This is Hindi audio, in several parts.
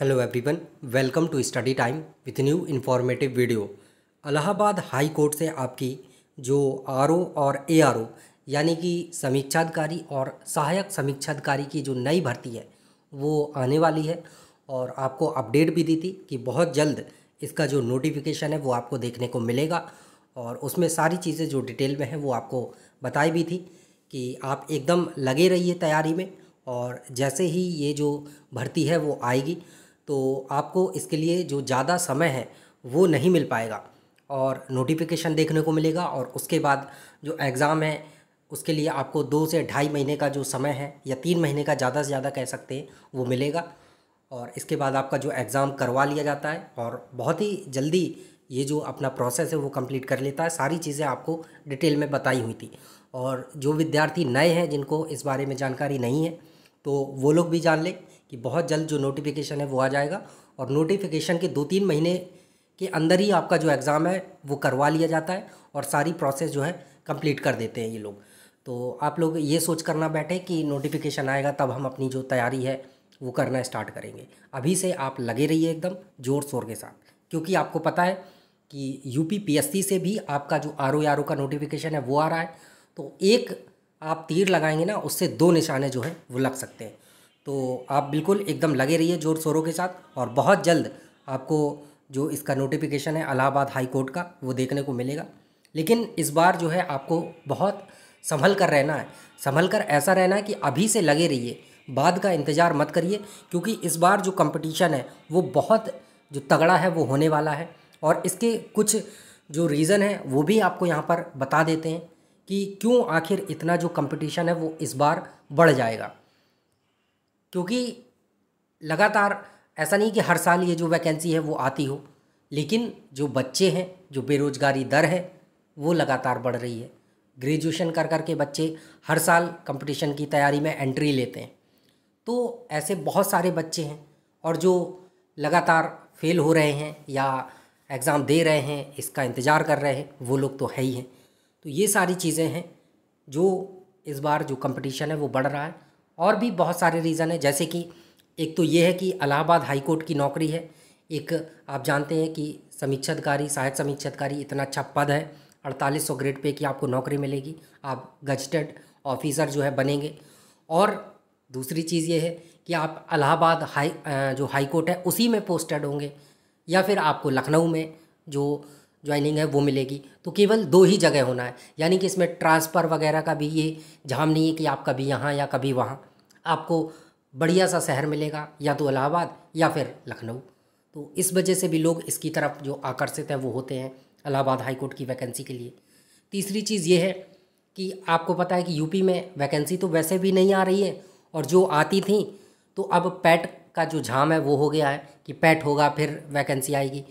hello everyone welcome to study time with new informative video Allahabad high court से आपकी जो आर और ए यानी कि समीक्षाधिकारी और सहायक समीक्षाधिकारी की जो नई भर्ती है वो आने वाली है और आपको अपडेट भी दी थी कि बहुत जल्द इसका जो नोटिफिकेशन है वो आपको देखने को मिलेगा और उसमें सारी चीज़ें जो डिटेल में हैं वो आपको बताई भी थी कि आप एकदम लगे रहिए तैयारी में और जैसे ही ये जो भर्ती है वो आएगी तो आपको इसके लिए जो ज़्यादा समय है वो नहीं मिल पाएगा और नोटिफिकेशन देखने को मिलेगा और उसके बाद जो एग्ज़ाम है उसके लिए आपको दो से ढाई महीने का जो समय है या तीन महीने का ज़्यादा से ज़्यादा कह सकते हैं वो मिलेगा और इसके बाद आपका जो एग्ज़ाम करवा लिया जाता है और बहुत ही जल्दी ये जो अपना प्रोसेस है वो कंप्लीट कर लेता है सारी चीज़ें आपको डिटेल में बताई हुई थी और जो विद्यार्थी नए हैं जिनको इस बारे में जानकारी नहीं है तो वो लोग भी जान लें कि बहुत जल्द जो नोटिफिकेशन है वो आ जाएगा और नोटिफिकेशन के दो तीन महीने के अंदर ही आपका जो एग्ज़ाम है वो करवा लिया जाता है और सारी प्रोसेस जो है कंप्लीट कर देते हैं ये लोग तो आप लोग ये सोच करना बैठे कि नोटिफिकेशन आएगा तब हम अपनी जो तैयारी है वो करना स्टार्ट करेंगे अभी से आप लगे रहिए एकदम जोर शोर के साथ क्योंकि आपको पता है कि यू पी से भी आपका जो आर ओ आर ओ का नोटिफिकेशन है वो आ रहा है तो एक आप तीर लगाएंगे ना उससे दो निशाने जो हैं वो लग सकते हैं तो आप बिल्कुल एकदम लगे रहिए जोर शोरों के साथ और बहुत जल्द आपको जो इसका नोटिफिकेशन है अलाहाबाद हाई कोर्ट का वो देखने को मिलेगा लेकिन इस बार जो है आपको बहुत संभल कर रहना है संभल कर ऐसा रहना है कि अभी से लगे रहिए बाद का इंतज़ार मत करिए क्योंकि इस बार जो कंपटीशन है वो बहुत जो तगड़ा है वो होने वाला है और इसके कुछ जो रीज़न है वो भी आपको यहाँ पर बता देते हैं कि क्यों आखिर इतना जो कंपटीशन है वो इस बार बढ़ जाएगा क्योंकि लगातार ऐसा नहीं कि हर साल ये जो वैकेंसी है वो आती हो लेकिन जो बच्चे हैं जो बेरोज़गारी दर है वो लगातार बढ़ रही है ग्रेजुएशन कर कर के बच्चे हर साल कंपटीशन की तैयारी में एंट्री लेते हैं तो ऐसे बहुत सारे बच्चे हैं और जो लगातार फेल हो रहे हैं या एग्ज़ाम दे रहे हैं इसका इंतज़ार कर रहे हैं वो लोग तो है ही हैं तो ये सारी चीज़ें हैं जो इस बार जो कंपटीशन है वो बढ़ रहा है और भी बहुत सारे रीज़न है जैसे कि एक तो ये है कि हाई हाईकोर्ट की नौकरी है एक आप जानते हैं कि समीक्षाधिकारी सहायक समीक्षाधिकारी इतना अच्छा पद है अड़तालीस सौ ग्रेड पे की आपको नौकरी मिलेगी आप गजटेड ऑफिसर जो है बनेंगे और दूसरी चीज़ ये है कि आप अलाहाबाद हाई जो हाई कोर्ट है उसी में पोस्टेड होंगे या फिर आपको लखनऊ में जो ज्वाइनिंग है वो मिलेगी तो केवल दो ही जगह होना है यानी कि इसमें ट्रांसफ़र वगैरह का भी ये झाम नहीं है कि आप कभी यहाँ या कभी वहाँ आपको बढ़िया सा शहर मिलेगा या तो इलाहाबाद या फिर लखनऊ तो इस वजह से भी लोग इसकी तरफ जो आकर्षित हैं वो होते हैं इलाहाबाद हाईकोर्ट की वैकेंसी के लिए तीसरी चीज़ ये है कि आपको पता है कि यूपी में वैकेंसी तो वैसे भी नहीं आ रही है और जो आती थी तो अब पैट का जो झाम है वो हो गया है कि पैट होगा फिर वैकेंसी आएगी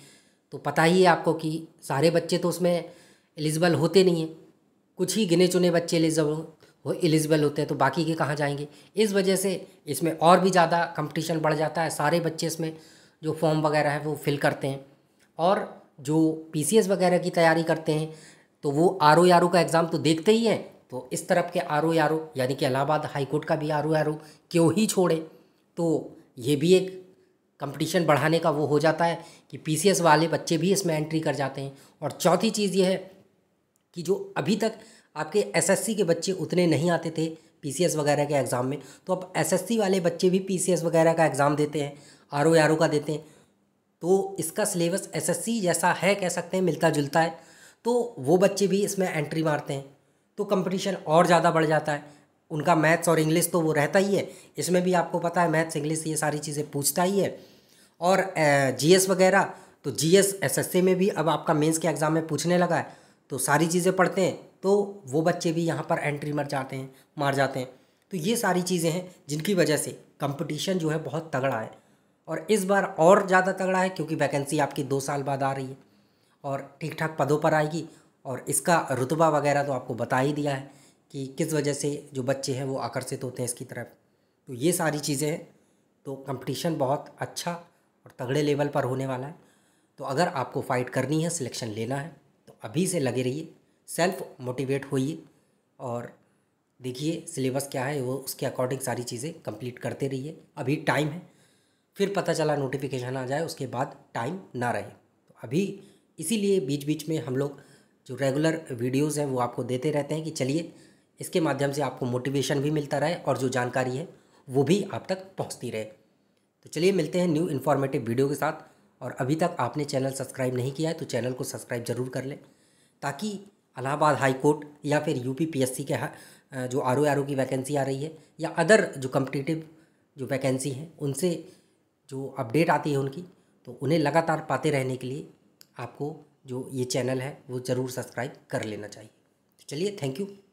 तो पता ही है आपको कि सारे बच्चे तो उसमें एलिजिबल होते नहीं हैं कुछ ही गिने चुने बच्चे एलिजिबल वो एलिजिबल होते हैं तो बाकी के कहाँ जाएंगे इस वजह से इसमें और भी ज़्यादा कंपटीशन बढ़ जाता है सारे बच्चे इसमें जो फॉर्म वगैरह है वो फिल करते हैं और जो पी वगैरह की तैयारी करते हैं तो वो आर ओ का एग्ज़ाम तो देखते ही हैं तो इस तरफ के आर ओ यानी कि इलाहाबाद हाईकोर्ट का भी आर ओ क्यों ही छोड़े तो ये भी एक कंपटीशन बढ़ाने का वो हो जाता है कि पी वाले बच्चे भी इसमें एंट्री कर जाते हैं और चौथी चीज़ ये है कि जो अभी तक आपके एसएससी के बच्चे उतने नहीं आते थे पीसीएस वगैरह के एग्ज़ाम में तो अब एसएससी वाले बच्चे भी पीसीएस वगैरह का एग्ज़ाम देते हैं आर ओ आर ओ का देते हैं तो इसका सिलेबस एसएससी जैसा है कह सकते हैं मिलता जुलता है तो वो बच्चे भी इसमें एंट्री मारते हैं तो कंपटीशन और ज़्यादा बढ़ जाता है उनका मैथ्स और इंग्लिश तो वो रहता ही है इसमें भी आपको पता है मैथ्स इंग्लिश ये सारी चीज़ें पूछता ही है और एस वगैरह तो एस एसएससी में भी अब आपका मेंस के एग्ज़ाम में पूछने लगा है तो सारी चीज़ें पढ़ते हैं तो वो बच्चे भी यहाँ पर एंट्री मर जाते हैं मार जाते हैं तो ये सारी चीज़ें हैं जिनकी वजह से कंपटीशन जो है बहुत तगड़ा है और इस बार और ज़्यादा तगड़ा है क्योंकि वैकेंसी आपकी दो साल बाद आ रही है और ठीक ठाक पदों पर आएगी और इसका रुतबा वगैरह तो आपको बता ही दिया है कि किस वजह से जो बच्चे हैं वो आकर्षित होते हैं इसकी तरफ तो ये सारी चीज़ें हैं तो कंपटीशन बहुत अच्छा और तगड़े लेवल पर होने वाला है तो अगर आपको फ़ाइट करनी है सिलेक्शन लेना है तो अभी से लगे रहिए सेल्फ मोटिवेट होइए और देखिए सिलेबस क्या है वो उसके अकॉर्डिंग सारी चीज़ें कंप्लीट करते रहिए अभी टाइम है फिर पता चला नोटिफिकेशन आ जाए उसके बाद टाइम ना रहे तो अभी इसीलिए बीच बीच में हम लोग जो रेगुलर वीडियोस हैं वो आपको देते रहते हैं कि चलिए इसके माध्यम से आपको मोटिवेशन भी मिलता रहे और जो जानकारी है वो भी आप तक पहुँचती रहे तो चलिए मिलते हैं न्यू इन्फॉर्मेटिव वीडियो के साथ और अभी तक आपने चैनल सब्सक्राइब नहीं किया है तो चैनल को सब्सक्राइब ज़रूर कर लें ताकि इलाहाबाद हाई कोर्ट या फिर यू पी के जो आर ओ आर ओ की वैकेंसी आ रही है या अदर जो कम्पटिटिव जो वैकेंसी हैं उनसे जो अपडेट आती है उनकी तो उन्हें लगातार पाते रहने के लिए आपको जो ये चैनल है वो ज़रूर सब्सक्राइब कर लेना चाहिए तो चलिए थैंक यू